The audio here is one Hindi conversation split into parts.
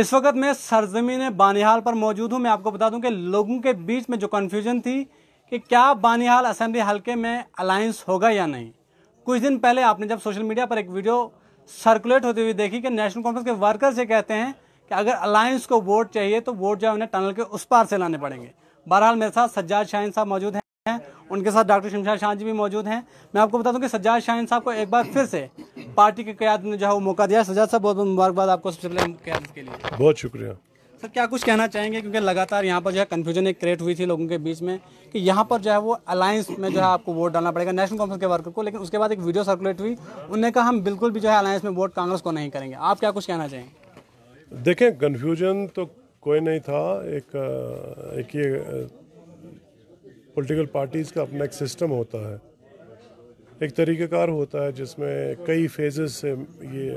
इस वक्त मैं सरजमीन बानिहाल पर मौजूद हूँ मैं आपको बता दूँ कि लोगों के बीच में जो कन्फ्यूजन थी कि क्या बानिहाल असेंबली हल्के में अलायंस होगा या नहीं कुछ दिन पहले आपने जब सोशल मीडिया पर एक वीडियो सर्कुलेट होती हुई देखी कि नेशनल कॉन्फ्रेंस के वर्कर्स ये कहते हैं कि अगर अलायंस को वोट चाहिए तो वोट जो है उन्हें टनल के उस पार से लाने पड़ेंगे बहरहाल मेरे साथ सज्जाद शाहन साहब मौजूद हैं उनके साथ डॉक्टर शमशाद शाह जी भी मौजूद हैं मैं आपको बता दूं कि सज्जाद शाहन साहब को एक बार फिर से पार्टी के क्या ने जो है वो मौका दिया सजाद साहब बहुत बहुत मुबारकबाद आपको सबसे पहले के लिए बहुत शुक्रिया सर क्या कुछ कहना चाहेंगे क्योंकि लगातार यहाँ पर जो है कन्फ्यूजन एक क्रिएट हुई थी लोगों के बीच में कि यहाँ पर जो है वो अलायंस में जो है आपको वोट डालना पड़ेगा नेशनल कॉन्फ्रेंस के वर्कर को लेकिन उसके बाद एक वीडियो सर्कुलेट हुई उन्होंने कहा हम बिल्कुल भी जो है अलायंस में वोट कांग्रेस को नहीं करेंगे आप क्या कुछ कहना चाहेंगे देखें कन्फ्यूजन तो कोई नहीं था एक एक ये पॉलिटिकल पार्टीज़ का अपना एक सिस्टम होता है एक तरीक़ेकार होता है जिसमें कई फेजेस से ये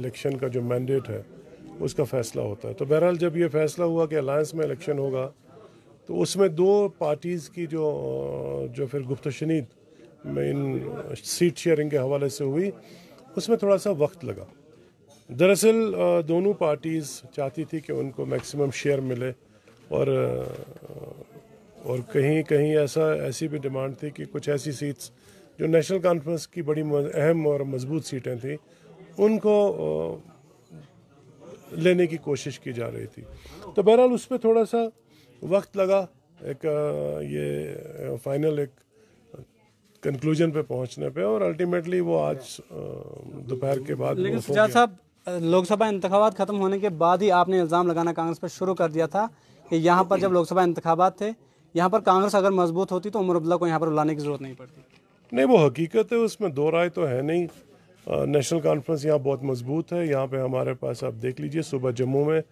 इलेक्शन का जो मैंडेट है उसका फैसला होता है तो बहरहाल जब ये फैसला हुआ कि अलायंस में इलेक्शन होगा तो उसमें दो पार्टीज़ की जो जो फिर गुप्त शनीद में इन सीट शेयरिंग के हवाले से हुई उसमें थोड़ा सा वक्त लगा दरअसल दोनों पार्टीज़ चाहती थी कि उनको मैक्सिमम शेयर मिले और और कहीं कहीं ऐसा ऐसी भी डिमांड थी कि कुछ ऐसी सीट्स जो नेशनल कॉन्फ्रेंस की बड़ी अहम और मजबूत सीटें थी उनको लेने की कोशिश की जा रही थी तो बहरहाल उस पर थोड़ा सा वक्त लगा एक ये फाइनल एक कंक्लूजन पे पहुंचने पे और अल्टीमेटली वो आज दोपहर के बाद लेकिन साहब लोकसभा इंतबात ख़त्म होने के बाद ही आपने इल्ज़ाम लगाना कांग्रेस पर शुरू कर दिया था कि यहाँ पर जब लोकसभा इंतबात थे यहाँ पर कांग्रेस अगर मजबूत होती तो उमर अब्दुल्ला को यहाँ पर बुलाने की जरूरत नहीं पड़ती नहीं वो हकीकत है उसमें दो राय तो है नहीं नेशनल कॉन्फ्रेंस यहाँ बहुत मजबूत है यहाँ पे हमारे पास आप देख लीजिए सुबह जम्मू में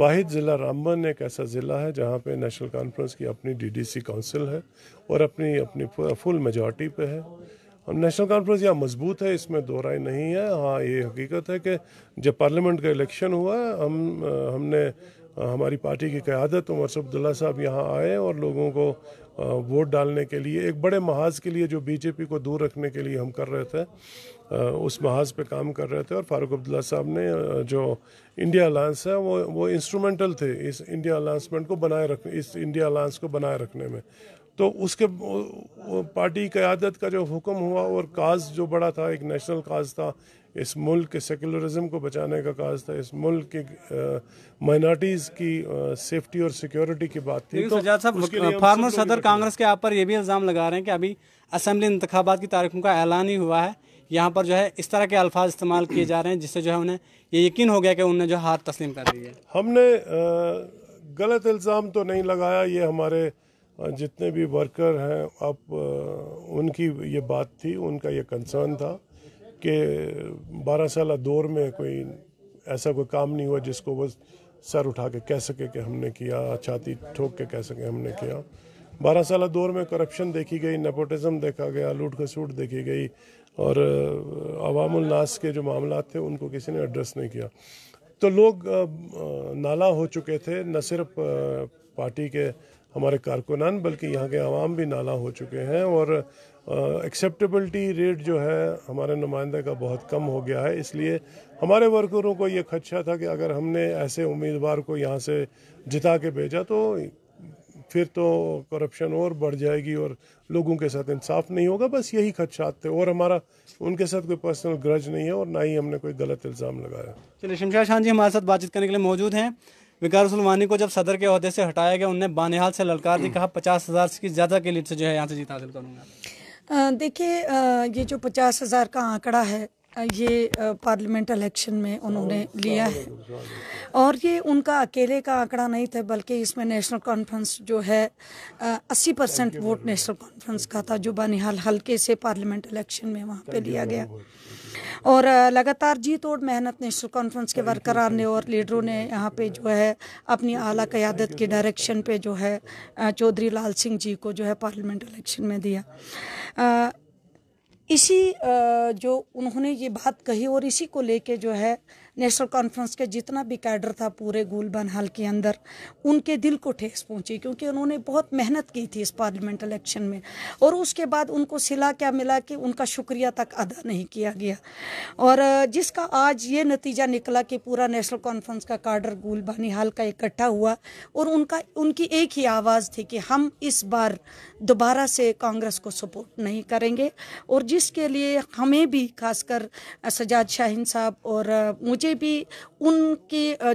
वाहिद ज़िला रामबन एक ऐसा ज़िला है जहाँ पे नेशनल कॉन्फ्रेंस की अपनी डीडीसी काउंसिल है और अपनी अपनी फुल मेजॉरिटी पे है और नेशनल कॉन्फ्रेंस यहाँ मजबूत है इसमें दो राय नहीं है हाँ ये हकीकत है कि जब पार्लियामेंट का इलेक्शन हुआ हम हमने हमारी पार्टी की क़्यादत उमर सब्दुल्ला साहब यहाँ आए और लोगों को वोट डालने के लिए एक बड़े महाज के लिए जो बीजेपी को दूर रखने के लिए हम कर रहे थे उस महाज पे काम कर रहे थे और फारूक अब्दुल्ला साहब ने जो इंडिया अलायंस है वो वो इंस्ट्रूमेंटल थे इस इंडिया अलायंसमेंट को बनाए रखने इस इंडिया अलायंस को बनाए रखने में तो उसके पार्टी क़्यादत का जो हुक्म हुआ और काज जो बड़ा था एक नेशनल काज था इस मुल्क के सेकुलरिज्म को बचाने का काज था इस मुल्क की माइनॉरिटीज़ की सेफ्टी और सिक्योरिटी की बात थी तो साहब फार्मर सदर कांग्रेस के आप पर यह भी इल्ज़ाम लगा रहे हैं कि अभी असम्बली इंतबात की तारीखों का ऐलान ही हुआ है यहाँ पर जो है इस तरह के अल्फाज इस्तेमाल किए जा रहे हैं जिससे जो है उन्हें ये यकीन हो गया कि उन्हें जो हार तस्लीम कर दी है हमने गलत इल्ज़ाम तो नहीं लगाया ये हमारे जितने भी वर्कर हैं अब उनकी ये बात थी उनका ये कंसर्न था कि बारह साल दौर में कोई ऐसा कोई काम नहीं हुआ जिसको वो सर उठा के कह सके कि हमने किया छाती ठोक के कह सके हमने किया बारह साल दौर में करप्शन देखी गई नेपोटिज़म देखा गया लूट खसूट देखी गई और अवामनास के जो मामला थे उनको किसी ने एड्रेस नहीं किया तो लोग नाला हो चुके थे न सिर्फ पार्टी के हमारे कारकुनान बल्कि यहाँ के आवाम भी नाला हो चुके हैं और एक्सेप्टेबलिटी रेट जो है हमारे नुमाइंदे का बहुत कम हो गया है इसलिए हमारे वर्करों को ये खदशा था कि अगर हमने ऐसे उम्मीदवार को यहाँ से जिता के भेजा तो फिर तो करप्शन और बढ़ जाएगी और लोगों के साथ इंसाफ नहीं होगा बस यही खदशात थे और हमारा उनके साथ कोई पर्सनल ग्रज नहीं है और ना ही हमने कोई गलत इल्ज़ाम लगाया चलिए शमशाद शाह जी हमारे साथ बातचीत करने के लिए मौजूद हैं विकार सलमानी को जब सदर के अहदे से हटाया गया उन्हें बानिहाल से ललकार दी कहा पचास हज़ार से ज़्यादा के लीड से जो है यहाँ से जीत हासिल करूँगा देखिए ये जो पचास हज़ार का आंकड़ा है ये पार्लियामेंट इलेक्शन में उन्होंने लिया है और ये उनका अकेले का आंकड़ा नहीं था बल्कि इसमें नेशनल कॉन्फ्रेंस जो है अस्सी परसेंट वोट नेशनल कॉन्फ्रेंस का था जो बानिहाल हल्के से पार्लियामेंट इलेक्शन में वहाँ पे लिया गया और लगातार जी तोड़ मेहनत नेशनल कॉन्फ्रेंस के वर्करार ने और लीडरों ने यहाँ पे जो है अपनी आला क़्यादत के डायरेक्शन पे जो है चौधरी लाल सिंह जी को जो है पार्लियामेंट इलेक्शन में दिया इसी जो उन्होंने ये बात कही और इसी को लेके जो है नेशनल कॉन्फ्रेंस के जितना भी कैडर था पूरे गोल बनहाल के अंदर उनके दिल को ठेस पहुंची क्योंकि उन्होंने बहुत मेहनत की थी इस पार्लियामेंट इलेक्शन में और उसके बाद उनको सिला क्या मिला कि उनका शुक्रिया तक अदा नहीं किया गया और जिसका आज ये नतीजा निकला कि पूरा नेशनल कॉन्फ्रेंस का कार्डर गोल बनिहाल का इकट्ठा हुआ और उनका उनकी एक ही आवाज़ थी कि हम इस बार दोबारा से कांग्रेस को सपोर्ट नहीं करेंगे और जिसके लिए हमें भी खासकर सजाद शाहिन साहब और मुझे बीजेपी उनके